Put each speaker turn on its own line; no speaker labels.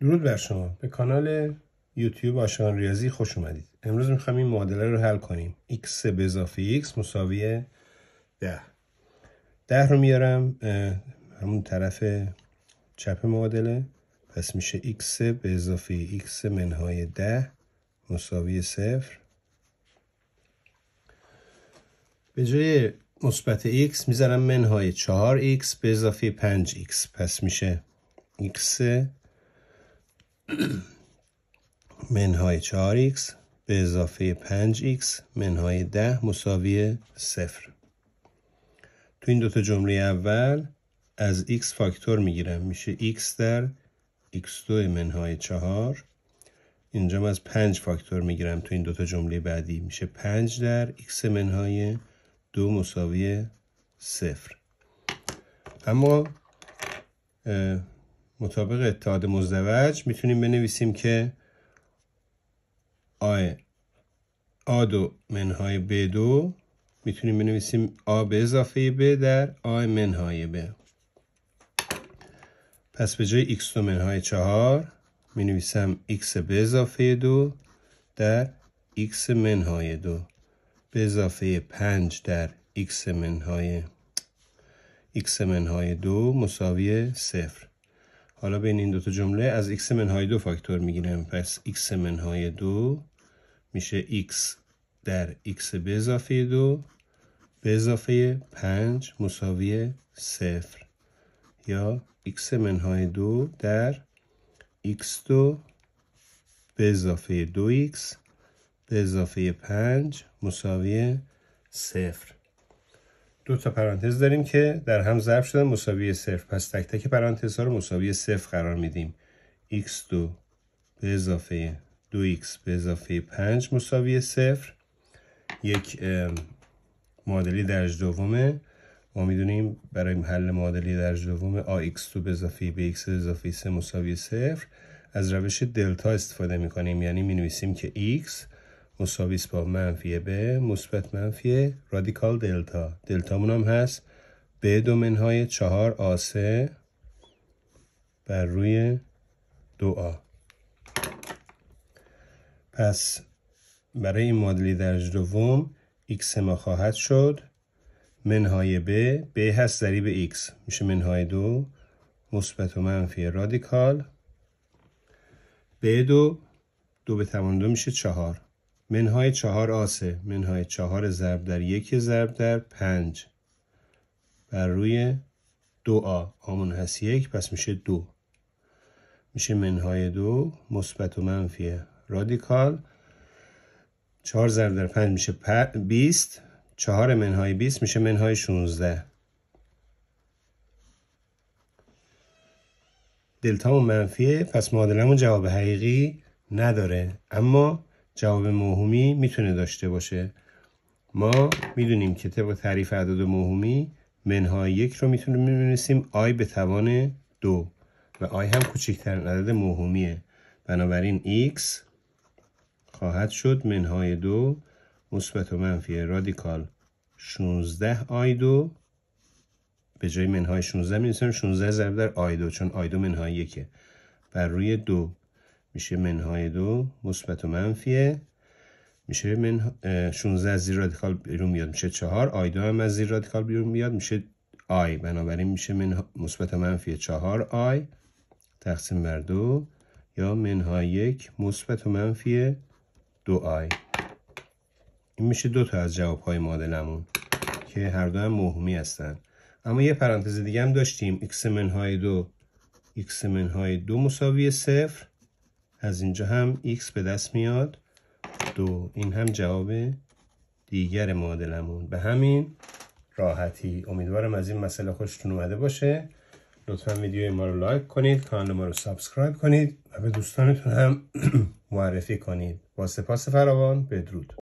درود بر شما به کانال یوتیوب آشان ریاضی خوش اومدید امروز میخوایم این معادله رو حل کنیم x به اضافه x مساوی 10 10 رو میارم همون طرف چپ معادله پس میشه x به اضافه x منهای 10 مساوی 0 به جای مثبت x میذارم منهای 4x به اضافه 5x پس میشه x منهای 4x به اضافه 5x منهای 10 مساوی 0 تو این دوتا جمله اول از x فاکتور میگیرم میشه x در x2 منهای 4 اینجا من از 5 فاکتور میگیرم تو این دوتا جمله بعدی میشه 5 در x منهای 2 مساوی 0 اما مطابق اتحاد مزدوج میتونیم بنویسیم که آ دو منهای ب دو میتونیم بنویسیم آ به اضافه ب در آ منهای ب پس به جای x دو منهای چهار مینویسم نویسم x به اضافه دو در x منهای دو به اضافه پنج در x منهای x منهای دو مساوی صفر حالا بین این دوتا جمله از x منهای دو فاکتور میگیرم پس x منهای دو میشه x در x به اضافه دو به اضافه پنج مساوی صفر یا x منهای دو در x دو به اضافه دو x به اضافه پنج مساوی صفر دو تا پرانتز داریم که در هم ضرب شدن مساوی صفر پس تک تک پرانتز ها رو مساوی صفر قرار میدیم x2 به اضافه 2x به اضافه 5 مساوی صفر یک معادلی درجه دومه ما میدونیم برای حل معادله درجه دوم ax2 به اضافه bx به اضافه 3 مساوی صفر از روش دلتا استفاده میکنیم یعنی می نویسیم که x مساوی با منفی ب مثبت منفی رادیکال دلتا دلتامون هم هست به دو های چهار آسه بر روی دو آ پس برای این مادلی درجه دوم x ما خواهد شد منهای ب ب هست ضریب x میشه منهای دو مثبت و منفی رادیکال ب دو دو به تمام دو میشه چهار منهای چهار آسه منهای چهار ضرب در یک ضرب در پنج بر روی دو آ آمون هست یک پس میشه دو میشه منهای دو مثبت و منفی رادیکال چهار ضرب در پنج میشه پ... بیست چهار منهای بیست میشه منهای شونزده دلتامون منفیه پس معادلمون جواب حقیقی نداره اما جواب موهومی میتونه داشته باشه ما میدونیم که طبق تعریف اعداد موهومی منهای یک رو میتونیم میبینیسیم آی به توان دو و آی هم کوچکترین عدد موهومیه بنابراین x خواهد شد منهای دو مثبت و منفی رادیکال 16 آی دو به جای منهای 16 می‌نویسیم 16 ضرب در آی دو چون آی دو منهای یکه بر روی دو میشه منهای دو مثبت و منفیه میشه من 16 از زیر رادیکال بیرون میاد میشه 4 آی دو هم از زیر رادیکال بیرون میاد میشه آی بنابراین میشه من مثبت و منفی 4 آی تقسیم بر دو یا منهای یک مثبت و منفی 2 آی این میشه دو تا از جواب های معادلمون که هر دو هم مهمی هستن اما یه پرانتز دیگه هم داشتیم x منهای دو x منهای دو مساوی صفر از اینجا هم x به دست میاد دو این هم جواب دیگر معادلمون به همین راحتی امیدوارم از این مسئله خوشتون اومده باشه لطفا ویدیو ما رو لایک کنید کانال ما رو سابسکرایب کنید و به دوستانتون هم معرفی کنید با سپاس فراوان بدرود